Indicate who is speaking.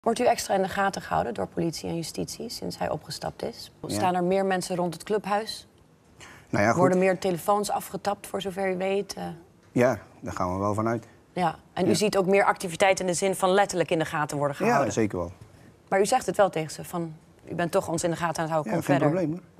Speaker 1: Wordt u extra in de gaten gehouden door politie en justitie sinds hij opgestapt is? Staan er meer mensen rond het clubhuis?
Speaker 2: Nou ja, Worden meer
Speaker 1: telefoons afgetapt, voor zover u weet? Eh,
Speaker 2: ja, daar gaan we wel van uit.
Speaker 1: Ja, en u ziet ook meer activiteit in de zin van letterlijk in de gaten worden gehouden? Ja, zeker wel. Maar u zegt het wel tegen ze, van u bent toch ons in de gaten aan het houden, kom ja, geen probleem
Speaker 3: hoor.